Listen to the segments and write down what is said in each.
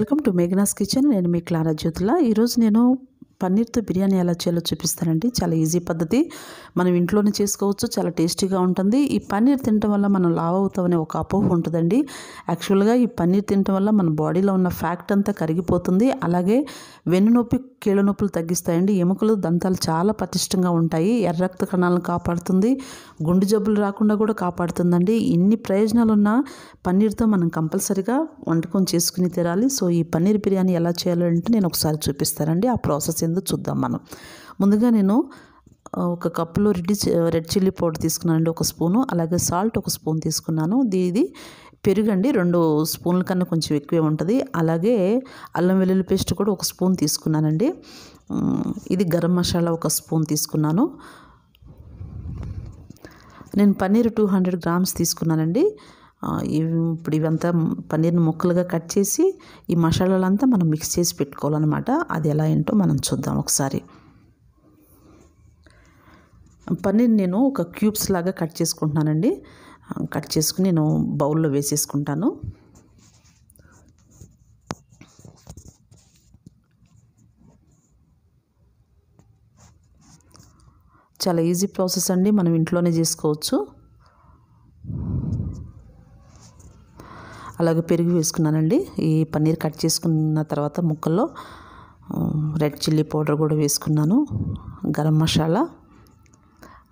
welcome to Meghana's kitchen నేను మీ Clara జ్యోతిల ఈరోజు నేను పన్నీర్తో బిర్యానీ ఎలా చేయాలో చూపిస్తానండి చాలా ఈజీ పద్ధతి మనం ఇంట్లోనే చేసుకోవచ్చు చాలా టేస్టీగా ఉంటుంది ఈ పన్నీర్ తినడం వల్ల మనం లావ్ అవుతామనే ఒక అపోహ ఉంటుందండి యాక్చువల్గా ఈ పన్నీర్ తినడం వల్ల మన బాడీలో ఉన్న ఫ్యాక్ట్ అంతా కరిగిపోతుంది అలాగే వెన్నునొప్పి కీళ్ళ నొప్పులు తగ్గిస్తాయండి ఎముకలు దంతాలు చాలా పటిష్టంగా ఉంటాయి ఎర్ర రక్త కణాలను కాపాడుతుంది గుండె జబ్బులు రాకుండా కూడా కాపాడుతుందండి ఇన్ని ప్రయోజనాలు ఉన్న పన్నీర్తో మనం కంపల్సరిగా వంటకం చేసుకుని తీరాలి సో ఈ పన్నీర్ బిర్యానీ ఎలా చేయాలంటే నేను ఒకసారి చూపిస్తానండి ఆ ప్రాసెస్ చేసిందో చూద్దాం మనం ముందుగా నేను ఒక కప్పులో రెడ్ రెడ్ చిల్లీ పౌడర్ తీసుకున్నానండి ఒక స్పూను అలాగే సాల్ట్ ఒక స్పూన్ తీసుకున్నాను ఇది పెరుగండి రెండు స్పూన్ల కన్నా కొంచెం ఎక్కువే ఉంటుంది అలాగే అల్లం వెల్లుల్లి పేస్ట్ కూడా ఒక స్పూన్ తీసుకున్నానండి ఇది గరం మసాలా ఒక స్పూన్ తీసుకున్నాను నేను పన్నీర్ టూ హండ్రెడ్ గ్రామ్స్ తీసుకున్నానండి ఇప్పుడు ఇవంతా పన్నీర్ని ముక్కలుగా కట్ చేసి ఈ మసాలాలంతా మనం మిక్స్ చేసి పెట్టుకోవాలన్నమాట అది ఎలా ఏంటో మనం చూద్దాం ఒకసారి పన్నీర్ నేను ఒక క్యూబ్స్ లాగా కట్ చేసుకుంటున్నానండి కట్ చేసుకుని నేను బౌల్లో వేసేసుకుంటాను చాలా ఈజీ ప్రాసెస్ అండి మనం ఇంట్లోనే చేసుకోవచ్చు అలాగే పెరుగు వేసుకున్నానండి ఈ పన్నీర్ కట్ చేసుకున్న తర్వాత ముక్కల్లో రెడ్ చిల్లీ పౌడర్ కూడా వేసుకున్నాను గరం మసాలా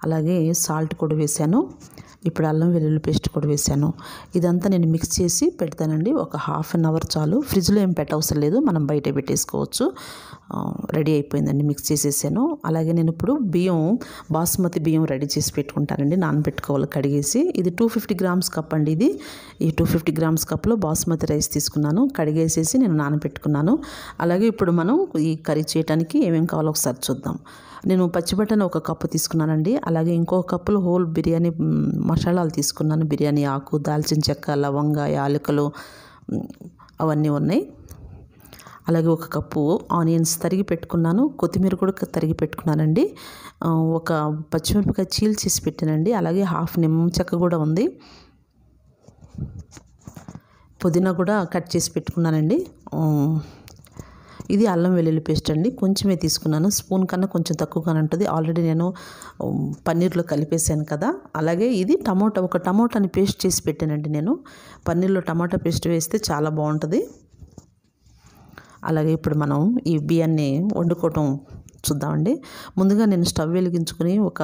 అలాగే సాల్ట్ కూడా వేశాను ఇప్పుడు అల్లం వెల్లుల్లి పేస్ట్ కూడా వేశాను ఇదంతా నేను మిక్స్ చేసి పెడతానండి ఒక హాఫ్ అన్ అవర్ చాలు ఫ్రిడ్జ్లో ఏం పెట్టవసరం లేదు మనం బయట పెట్టేసుకోవచ్చు రెడీ అయిపోయిందండి మిక్స్ చేసేసాను అలాగే నేను ఇప్పుడు బియ్యం బాస్మతి బియ్యం రెడీ చేసి పెట్టుకుంటానండి నానబెట్టుకోవాలి కడిగేసి ఇది టూ ఫిఫ్టీ గ్రామ్స్ కప్ అండి ఇది ఈ టూ ఫిఫ్టీ గ్రామ్స్ కప్లో బాస్మతి రైస్ తీసుకున్నాను కడిగేసేసి నేను నానబెట్టుకున్నాను అలాగే ఇప్పుడు మనం ఈ కర్రీ చేయడానికి ఏమేమి కావాలో ఒకసారి చూద్దాం నేను పచ్చిబట్టను ఒక కప్పు తీసుకున్నానండి అలాగే ఇంకో కప్పులు హోల్ బిర్యానీ మసాలాలు తీసుకున్నాను బిర్యానీ ఆకు దాల్చిన చెక్క లవంగ యాలకులు అవన్నీ ఉన్నాయి అలాగే ఒక కప్పు ఆనియన్స్ తరిగి పెట్టుకున్నాను కొత్తిమీర కూడా తరిగి పెట్టుకున్నానండి ఒక పచ్చిమిరపకాయ చీల్ చేసి పెట్టానండి అలాగే హాఫ్ నిమ్మ చెక్క కూడా ఉంది పుదీనా కూడా కట్ చేసి పెట్టుకున్నానండి ఇది అల్లం వెల్లుల్లి పేస్ట్ అండి కొంచెమే తీసుకున్నాను స్పూన్ కన్నా కొంచెం తక్కువగానే ఉంటుంది ఆల్రెడీ నేను పన్నీర్లో కలిపేశాను కదా అలాగే ఇది టమోటా ఒక టమోటాని పేస్ట్ చేసి పెట్టానండి నేను పన్నీర్లో టమాటా పేస్ట్ వేస్తే చాలా బాగుంటుంది అలాగే ఇప్పుడు మనం ఈ బియ్యాన్ని వండుకోవటం చూద్దామండి ముందుగా నేను స్టవ్ వెలిగించుకుని ఒక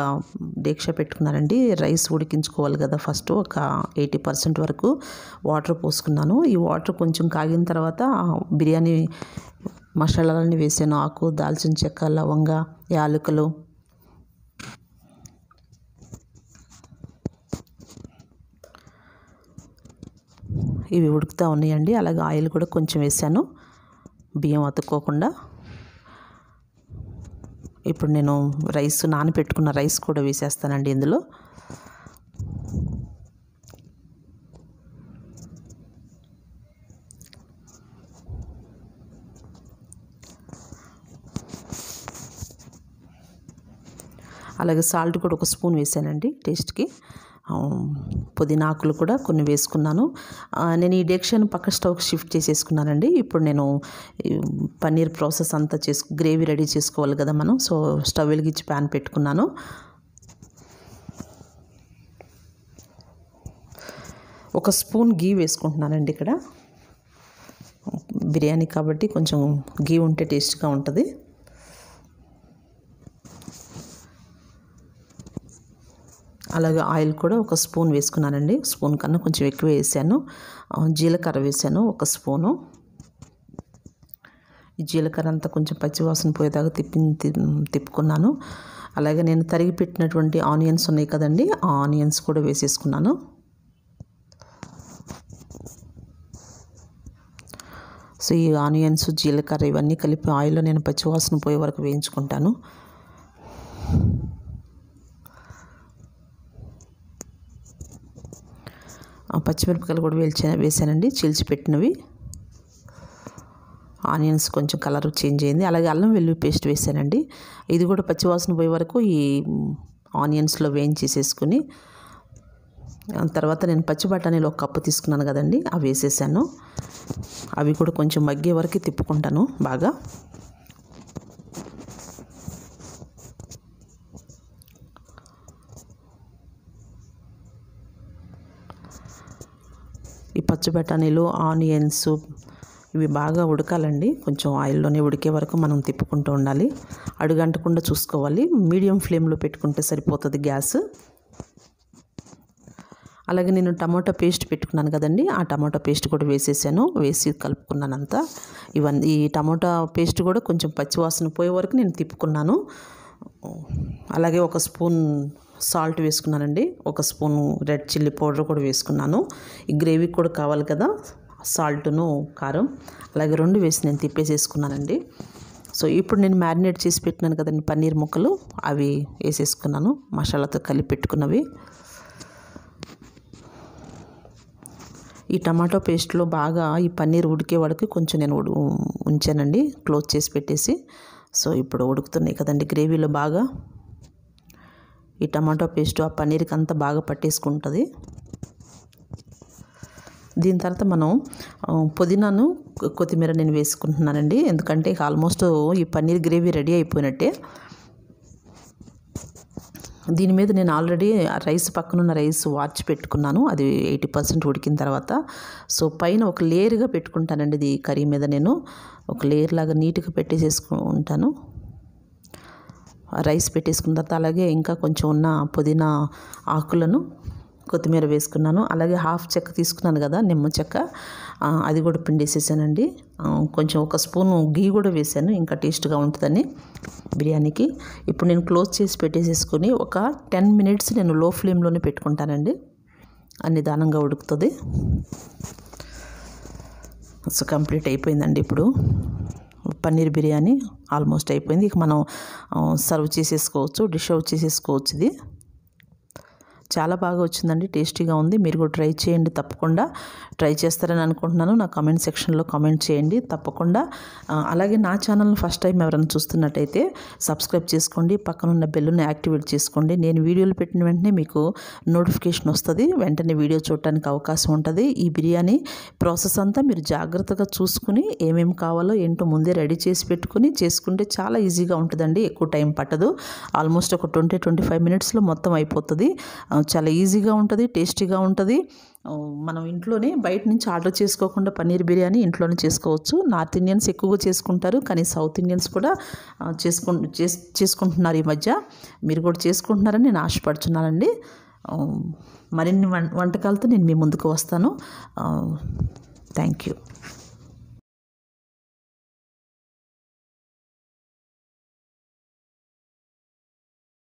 దీక్ష పెట్టుకున్నానండి రైస్ ఉడికించుకోవాలి కదా ఫస్ట్ ఒక ఎయిటీ పర్సెంట్ వరకు వాటర్ పోసుకున్నాను ఈ వాటర్ కొంచెం కాగిన తర్వాత బిర్యానీ మసాలాలన్నీ వేసాను ఆకు దాల్చిన చెక్క లవంగ యాలకులు ఇవి ఉడుకుతూ ఉన్నాయండి అలాగే ఆయిల్ కూడా కొంచెం వేసాను బియ్యం అతుక్కోకుండా ఇప్పుడు నేను రైస్ నానబెట్టుకున్న రైస్ కూడా వేసేస్తానండి ఇందులో అలాగే సాల్ట్ కూడా ఒక స్పూన్ వేసానండి టేస్ట్కి పుదీనాకులు కూడా కొన్ని వేసుకున్నాను నేను ఈ డెక్షన్ పక్క స్టవ్కి షిఫ్ట్ చేసేసుకున్నానండి ఇప్పుడు నేను పన్నీర్ ప్రాసెస్ అంతా చేసు గ్రేవీ రెడీ చేసుకోవాలి కదా మనం సో స్టవ్ వెలిగించి ప్యాన్ పెట్టుకున్నాను ఒక స్పూన్ గీ వేసుకుంటున్నానండి ఇక్కడ బిర్యానీ కాబట్టి కొంచెం గీ ఉంటే టేస్ట్గా ఉంటుంది అలాగే ఆయిల్ కూడా ఒక స్పూన్ వేసుకున్నానండి స్పూన్ కన్నా కొంచెం ఎక్కువ వేసాను జీలకర్ర వేసాను ఒక స్పూను ఈ జీలకర్ర అంతా కొంచెం పచ్చివాసన పోయేదాకా తిప్పి తిప్పుకున్నాను అలాగే నేను తరిగి పెట్టినటువంటి ఆనియన్స్ ఉన్నాయి కదండి ఆ ఆనియన్స్ కూడా వేసేసుకున్నాను సో ఈ ఆనియన్స్ జీలకర్ర ఇవన్నీ కలిపి ఆయిల్లో నేను పచ్చివాసన పోయే వరకు వేయించుకుంటాను పచ్చిమిరపకాయలు కూడా వేల్చా వేసానండి చీల్చి పెట్టినవి ఆనియన్స్ కొంచెం కలర్ చేంజ్ అయింది అలాగే అల్లం వెల్లుల్లి పేస్ట్ వేసానండి ఇది కూడా పచ్చివాసన పోయే వరకు ఈ ఆనియన్స్లో వేయించేసేసుకుని తర్వాత నేను పచ్చి ఒక కప్పు తీసుకున్నాను కదండి అవి వేసేసాను అవి కూడా కొంచెం మగ్గే వరకు తిప్పుకుంటాను బాగా పచ్చి బఠానీలు ఆనియన్స్ ఇవి బాగా ఉడకాలండి కొంచెం ఆయిల్లోనే ఉడికే వరకు మనం తిప్పుకుంటూ ఉండాలి అడుగంటకుండా చూసుకోవాలి మీడియం ఫ్లేమ్లో పెట్టుకుంటే సరిపోతుంది గ్యాస్ అలాగే నేను టమాటో పేస్ట్ పెట్టుకున్నాను కదండి ఆ టమాటో పేస్ట్ కూడా వేసేసాను వేసి కలుపుకున్నాను ఇవన్నీ ఈ టమాటా పేస్ట్ కూడా కొంచెం పచ్చివాసన పోయే వరకు నేను తిప్పుకున్నాను అలాగే ఒక స్పూన్ సాల్ట్ వేసుకున్నానండి ఒక స్పూన్ రెడ్ చిల్లీ పౌడర్ కూడా వేసుకున్నాను ఈ గ్రేవీ కూడా కావాలి కదా సాల్ట్ను కారం అలాగే రెండు వేసి నేను తిప్పేసేసుకున్నానండి సో ఇప్పుడు నేను మ్యారినేట్ చేసి పెట్టినాను కదండి పన్నీర్ ముక్కలు అవి వేసేసుకున్నాను మసాలాతో కలిపి పెట్టుకున్నవి ఈ టమాటో పేస్ట్లో బాగా ఈ పన్నీర్ ఉడికే వాడికి కొంచెం నేను ఉంచానండి క్లోజ్ చేసి పెట్టేసి సో ఇప్పుడు ఉడుకుతున్నాయి కదండి గ్రేవీలో బాగా ఈ టమాటో పేస్ట్ ఆ పన్నీర్కి అంతా బాగా పట్టేసుకుంటుంది దీని తర్వాత మనం పుదీనాను కొత్తిమీర నేను వేసుకుంటున్నానండి ఎందుకంటే ఆల్మోస్ట్ ఈ పన్నీర్ గ్రేవీ రెడీ అయిపోయినట్టే దీని మీద నేను ఆల్రెడీ రైస్ పక్కనున్న రైస్ వాచ్ పెట్టుకున్నాను అది ఎయిటీ పర్సెంట్ ఉడికిన తర్వాత సో పైన ఒక లేయర్గా పెట్టుకుంటానండి ఇది కర్రీ మీద నేను ఒక లేయర్ లాగా నీట్గా పెట్టేసేసుకుంటాను రైస్ పెట్టేసుకున్న తర్వాత అలాగే ఇంకా కొంచెం ఉన్న పుదీనా ఆకులను కొత్తిమీర వేసుకున్నాను అలాగే హాఫ్ చెక్క తీసుకున్నాను కదా నిమ్మ చెక్క అది కూడా పిండేసేసానండి కొంచెం ఒక స్పూను గీ కూడా వేసాను ఇంకా టేస్ట్గా ఉంటుందని బిర్యానీకి ఇప్పుడు నేను క్లోజ్ చేసి పెట్టేసేసుకుని ఒక టెన్ మినిట్స్ నేను లో ఫ్లేమ్లోనే పెట్టుకుంటానండి నిదానంగా ఉడుకుతుంది సో కంప్లీట్ అయిపోయిందండి ఇప్పుడు పన్నీర్ బిర్యానీ ఆల్మోస్ట్ అయిపోయింది ఇక మనం సర్వ్ చేసేసుకోవచ్చు డిష్ అవుట్ చేసేసుకోవచ్చు ఇది చాలా బాగా వచ్చిందండి టేస్టీగా ఉంది మీరు కూడా ట్రై చేయండి తప్పకుండా ట్రై చేస్తారని అనుకుంటున్నాను నా కమెంట్ సెక్షన్లో కామెంట్ చేయండి తప్పకుండా అలాగే నా ఛానల్ని ఫస్ట్ టైం ఎవరైనా చూస్తున్నట్టయితే సబ్స్క్రైబ్ చేసుకోండి పక్కనున్న బెల్లుని యాక్టివేట్ చేసుకోండి నేను వీడియోలు పెట్టిన వెంటనే మీకు నోటిఫికేషన్ వస్తుంది వెంటనే వీడియో చూడటానికి అవకాశం ఉంటుంది ఈ బిర్యానీ ప్రాసెస్ అంతా మీరు జాగ్రత్తగా చూసుకుని ఏమేమి కావాలో ఏంటో ముందే రెడీ చేసి పెట్టుకుని చేసుకుంటే చాలా ఈజీగా ఉంటుందండి ఎక్కువ టైం పట్టదు ఆల్మోస్ట్ ఒక ట్వంటీ ట్వంటీ ఫైవ్ మినిట్స్లో మొత్తం అయిపోతుంది చాలా ఈజీగా ఉంటుంది టేస్టీగా ఉంటుంది మనం ఇంట్లోనే బయట నుంచి ఆర్డర్ చేసుకోకుండా పన్నీర్ బిర్యానీ ఇంట్లోనే చేసుకోవచ్చు నార్త్ ఇండియన్స్ ఎక్కువగా చేసుకుంటారు కానీ సౌత్ ఇండియన్స్ కూడా చేసుకు చేసుకుంటున్నారు ఈ మధ్య మీరు కూడా చేసుకుంటున్నారని నేను ఆశపడుతున్నానండి మరిన్ని వంటకాలతో నేను మీ ముందుకు వస్తాను థ్యాంక్ యూ